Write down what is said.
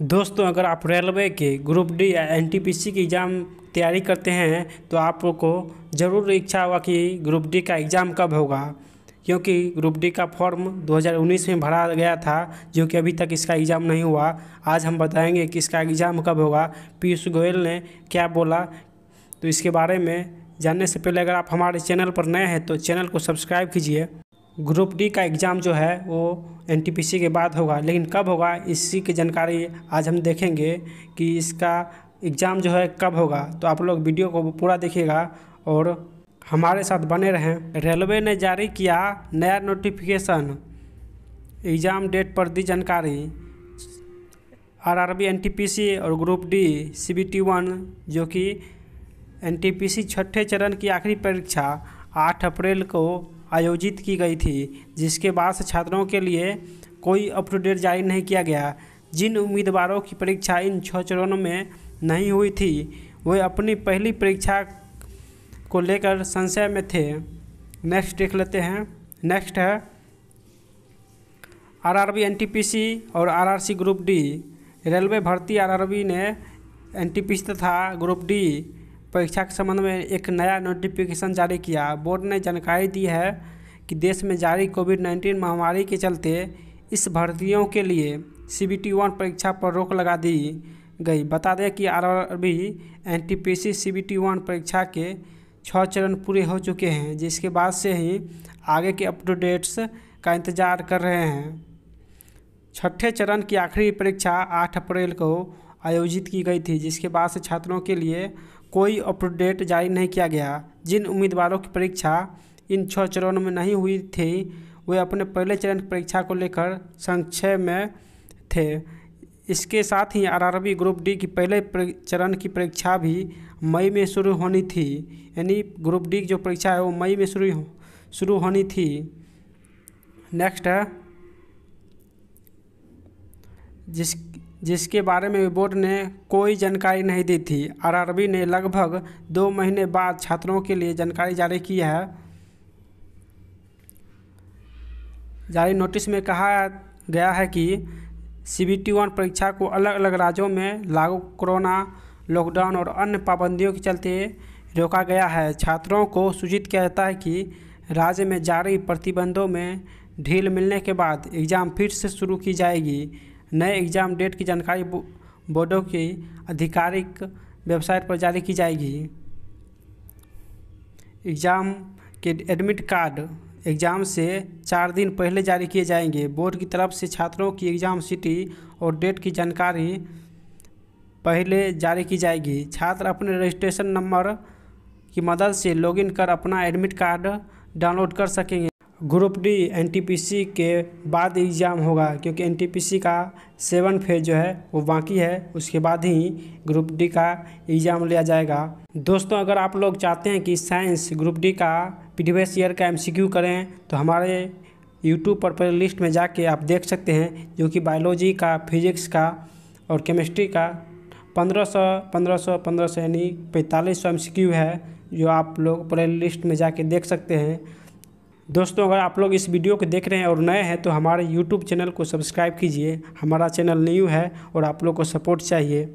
दोस्तों अगर आप रेलवे के ग्रुप डी या एन की एग्ज़ाम तैयारी करते हैं तो आपको ज़रूर इच्छा हुआ कि ग्रुप डी का एग्ज़ाम कब होगा क्योंकि ग्रुप डी का फॉर्म 2019 में भरा गया था जो कि अभी तक इसका एग्ज़ाम नहीं हुआ आज हम बताएंगे कि इसका एग्ज़ाम कब होगा पीयूष गोयल ने क्या बोला तो इसके बारे में जानने से पहले अगर आप हमारे चैनल पर नए हैं तो चैनल को सब्सक्राइब कीजिए ग्रुप डी का एग्ज़ाम जो है वो एन के बाद होगा लेकिन कब होगा इसी की जानकारी आज हम देखेंगे कि इसका एग्ज़ाम जो है कब होगा तो आप लोग वीडियो को पूरा देखिएगा और हमारे साथ बने रहें रेलवे ने जारी किया नया नोटिफिकेशन एग्ज़ाम डेट पर दी जानकारी आरआरबी एनटीपीसी और ग्रुप डी सीबीटी वन जो कि एनटीपीसी छठे चरण की आखिरी परीक्षा 8 अप्रैल को आयोजित की गई थी जिसके बाद से छात्रों के लिए कोई अप टू डेट जारी नहीं किया गया जिन उम्मीदवारों की परीक्षा इन छः चरणों में नहीं हुई थी वे अपनी पहली परीक्षा को लेकर संशय में थे नेक्स्ट देख लेते हैं नेक्स्ट है आरआरबी एनटीपीसी और आरआरसी ग्रुप डी रेलवे भर्ती आरआरबी ने एनटीपीसी तथा ग्रुप डी परीक्षा के संबंध में एक नया नोटिफिकेशन जारी किया बोर्ड ने जानकारी दी है कि देश में जारी कोविड नाइन्टीन महामारी के चलते इस भर्तियों के लिए सी बी टी वन परीक्षा पर रोक लगा दी गई बता दें कि RRB N T P C C B T one परीक्षा के छः चरण पूरे हो चुके हैं जिसके बाद से ही आगे के अप का इंतजार कर रहे हैं छठे चरण की आखिरी परीक्षा 8 अप्रैल को आयोजित की गई थी जिसके बाद से छात्रों के लिए कोई अपडेट जारी नहीं किया गया जिन उम्मीदवारों की परीक्षा इन छः चरणों में नहीं हुई थी वे अपने पहले चरण की परीक्षा को लेकर संक्षेप में थे इसके साथ ही आरआरबी ग्रुप डी की पहले चरण की परीक्षा भी मई में शुरू होनी थी यानी ग्रुप डी की जो परीक्षा है वो मई में शुरू शुरू होनी थी नेक्स्ट है जिस जिसके बारे में बोर्ड ने कोई जानकारी नहीं दी थी आरआरबी ने लगभग दो महीने बाद छात्रों के लिए जानकारी जारी की है जारी नोटिस में कहा गया है कि सी बी टी वन परीक्षा को अलग अलग राज्यों में लागू कोरोना लॉकडाउन और अन्य पाबंदियों के चलते रोका गया है छात्रों को सूचित किया जाता है कि राज्य में जारी प्रतिबंधों में ढील मिलने के बाद एग्ज़ाम फिर से शुरू की जाएगी नए एग्ज़ाम डेट की जानकारी बोर्डों की आधिकारिक वेबसाइट पर जारी की जाएगी एग्ज़ाम के एडमिट कार्ड एग्ज़ाम से चार दिन पहले जारी किए जाएंगे बोर्ड की तरफ से छात्रों की एग्ज़ाम सिटी और डेट की जानकारी पहले जारी की जाएगी छात्र अपने रजिस्ट्रेशन नंबर की मदद से लॉगिन कर अपना एडमिट कार्ड डाउनलोड कर सकेंगे ग्रुप डी एनटीपीसी के बाद एग्ज़ाम होगा क्योंकि एनटीपीसी का सेवन फेज जो है वो बाकी है उसके बाद ही ग्रुप डी का एग्ज़ाम लिया जाएगा दोस्तों अगर आप लोग चाहते हैं कि साइंस ग्रुप डी का प्रीवियस ईयर का एमसीक्यू करें तो हमारे यूट्यूब पर प्ले लिस्ट में जाके आप देख सकते हैं जो कि बायोलॉजी का फिजिक्स का और केमिस्ट्री का पंद्रह सौ पंद्रह सौ पंद्रह सौ यानी पैंतालीस सौ एम है जो आप लोग प्ले लिस्ट में जाके देख सकते हैं दोस्तों अगर आप लोग इस वीडियो को देख रहे हैं और नए हैं तो हमारे यूट्यूब चैनल को सब्सक्राइब कीजिए हमारा चैनल न्यू है और आप लोग को सपोर्ट चाहिए